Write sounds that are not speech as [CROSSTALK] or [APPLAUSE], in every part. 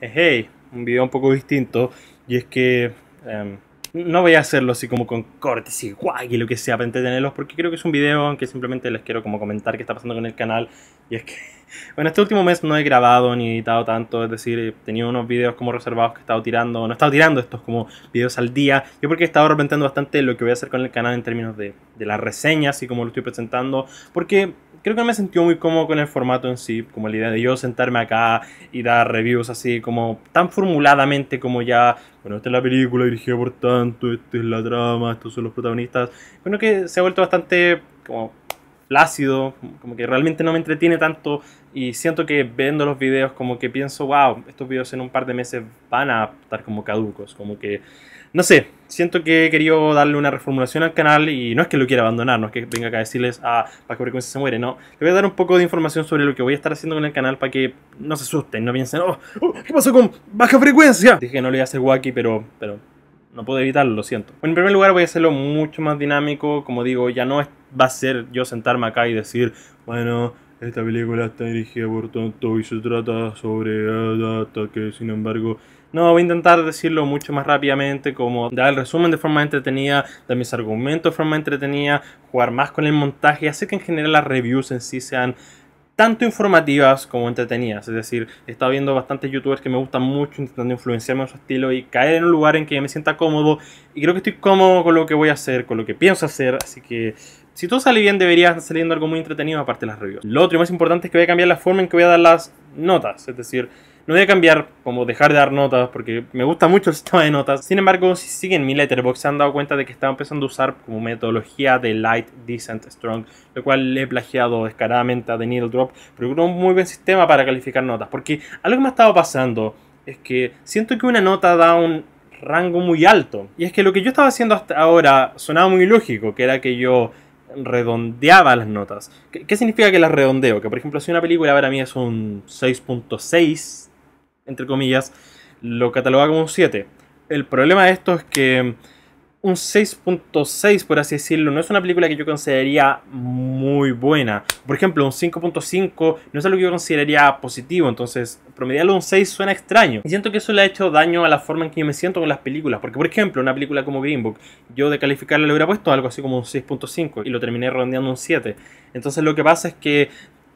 hey, un video un poco distinto y es que em, no voy a hacerlo así como con cortes y guay y lo que sea para entretenerlos porque creo que es un video en que simplemente les quiero como comentar qué está pasando con el canal y es que [LAUGHS] bueno, este último mes no he grabado ni editado tanto, es decir, he tenido unos videos como reservados que he estado tirando, no he estado tirando estos como videos al día, yo porque he estado reventando bastante lo que voy a hacer con el canal en términos de, de las reseñas y como lo estoy presentando, porque creo que me sentí muy cómodo con el formato en sí, como la idea de yo sentarme acá y dar reviews así como tan formuladamente como ya, bueno, esta es la película dirigida por tanto, esta es la trama, estos son los protagonistas, bueno, que se ha vuelto bastante como plácido, como que realmente no me entretiene tanto y siento que viendo los videos como que pienso, wow, estos videos en un par de meses van a estar como caducos, como que, no sé, siento que he querido darle una reformulación al canal y no es que lo quiera abandonar, no es que venga acá a decirles, ah, a baja frecuencia se muere, no, le voy a dar un poco de información sobre lo que voy a estar haciendo con el canal para que no se asusten, no piensen, oh, oh ¿qué pasó con baja frecuencia? Dije que no le voy a hacer wacky, pero, pero no puedo evitarlo, lo siento. En primer lugar voy a hacerlo mucho más dinámico, como digo, ya no va a ser yo sentarme acá y decir, bueno, esta película está dirigida por tanto y se trata sobre hasta que, sin embargo... No, voy a intentar decirlo mucho más rápidamente, como dar el resumen de forma entretenida, dar mis argumentos de forma entretenida, jugar más con el montaje, Así que en general las reviews en sí sean tanto informativas como entretenidas. Es decir, he estado viendo bastantes youtubers que me gustan mucho, intentando influenciarme en su estilo y caer en un lugar en que me sienta cómodo. Y creo que estoy cómodo con lo que voy a hacer, con lo que pienso hacer. Así que si todo sale bien, debería estar saliendo algo muy entretenido aparte de las reviews. Lo otro y más importante es que voy a cambiar la forma en que voy a dar las notas. Es decir, no voy a cambiar, como dejar de dar notas, porque me gusta mucho el sistema de notas. Sin embargo, si siguen mi letterbox, se han dado cuenta de que estaba empezando a usar como metodología de light, decent, strong, lo cual le he plagiado descaradamente a The Needle Drop, pero es un muy buen sistema para calificar notas. Porque algo que me ha estado pasando es que siento que una nota da un rango muy alto. Y es que lo que yo estaba haciendo hasta ahora sonaba muy lógico, que era que yo redondeaba las notas. ¿Qué, significa que las redondeo? Que por ejemplo si una película para mí es un 6.6, entre comillas, lo cataloga como un 7. El problema de esto es que un 6.6, por así decirlo, no es una película que yo consideraría muy buena. Por ejemplo, un 5.5 no es algo que yo consideraría positivo, entonces promediarlo un 6 suena extraño. Y siento que eso le ha hecho daño a la forma en que yo me siento con las películas, porque por ejemplo, una película como Green Book, yo de calificarla le hubiera puesto algo así como un 6.5 y lo terminé redondeando un 7. Entonces lo que pasa es que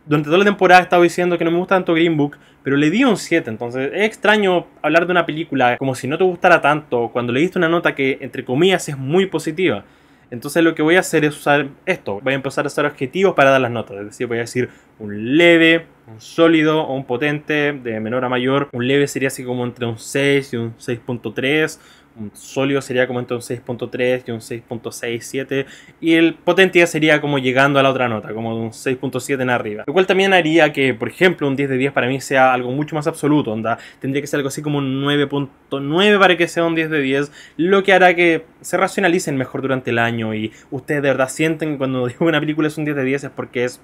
durante toda la temporada he estado diciendo que no me gusta tanto Green Book, pero le di un 7, entonces es extraño hablar de una película como si no te gustara tanto cuando le diste una nota que entre comillas es muy positiva. Entonces lo que voy a hacer es usar esto, voy a empezar a usar objetivos para dar las notas, es decir, voy a decir un leve, un sólido o un potente, de menor a mayor, un leve sería así como entre un 6 y un 6.3 un sólido sería como entre un 6.3 y un 6.67 y el potencia sería como llegando a la otra nota, como un 6.7 en arriba. Lo cual también haría que, por ejemplo, un 10 de 10 para mí sea algo mucho más absoluto, onda, tendría que ser algo así como un 9.9 para que sea un 10 de 10, lo que hará que se racionalicen mejor durante el año y ustedes de verdad sienten que cuando [LAUGHS] digo una película es un 10 de 10 es porque es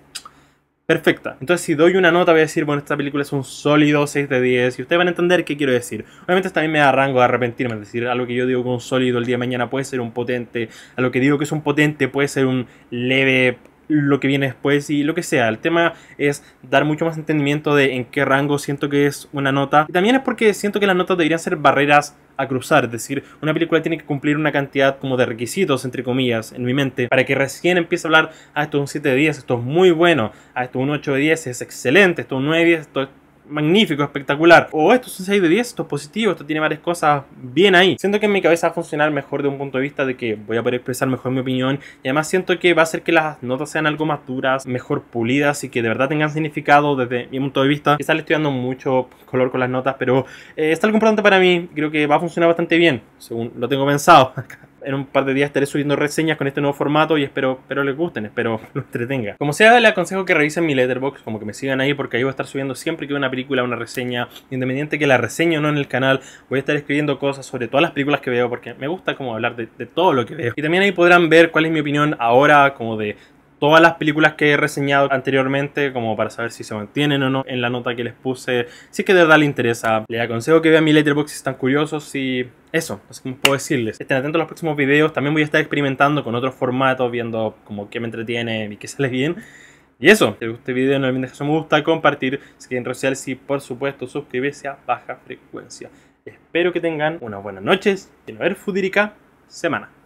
perfecta. Entonces, si doy una nota, voy a decir, bueno, esta película es un sólido 6 de 10. Y ustedes van a entender qué quiero decir. Obviamente, también me da rango de arrepentirme. Es decir, algo que yo digo con un sólido el día de mañana puede ser un potente. A lo que digo que es un potente puede ser un leve lo que viene después y lo que sea. El tema es dar mucho más entendimiento de en qué rango siento que es una nota. Y también es porque siento que las notas deberían ser barreras a cruzar. Es decir, una película tiene que cumplir una cantidad como de requisitos, entre comillas, en mi mente, para que recién empiece a hablar, ah, esto es un 7 de 10, esto es muy bueno, ah, esto es un 8 de 10, es excelente, esto es un 9 de 10, esto es magnífico, espectacular. O esto es un 6 de 10, esto es positivo, esto tiene varias cosas bien ahí. Siento que en mi cabeza va a funcionar mejor de un punto de vista de que voy a poder expresar mejor mi opinión. Y además siento que va a hacer que las notas sean algo más duras, mejor pulidas y que de verdad tengan significado desde mi punto de vista. Quizás le estoy dando mucho color con las notas, pero eh, es algo importante para mí. Creo que va a funcionar bastante bien, según lo tengo pensado. [LAUGHS] en un par de días estaré subiendo reseñas con este nuevo formato y espero, pero les gusten, espero [LAUGHS] lo entretengan. Como sea, les aconsejo que revisen mi letterbox, como que me sigan ahí, porque ahí voy a estar subiendo siempre que una película, una reseña, independiente que la reseñe o no en el canal, voy a estar escribiendo cosas sobre todas las películas que veo, porque me gusta como hablar de todo lo que veo. Y también ahí podrán ver cuál es mi opinión ahora, como de todas las películas que he reseñado anteriormente, como para saber si se mantienen o no en la nota que les puse. Si es que de verdad les interesa, les aconsejo que vean mi letterbox si están curiosos y eso, así como puedo decirles. Estén atentos a los próximos videos, también voy a estar experimentando con otros formatos, viendo como qué me entretiene y qué sale bien. Y eso, si les gustó este video, no olviden dejar su me gusta, compartir, seguir en redes sociales y por supuesto suscribirse a Baja Frecuencia. Espero que tengan unas buenas noches y no ver Fudirica semana.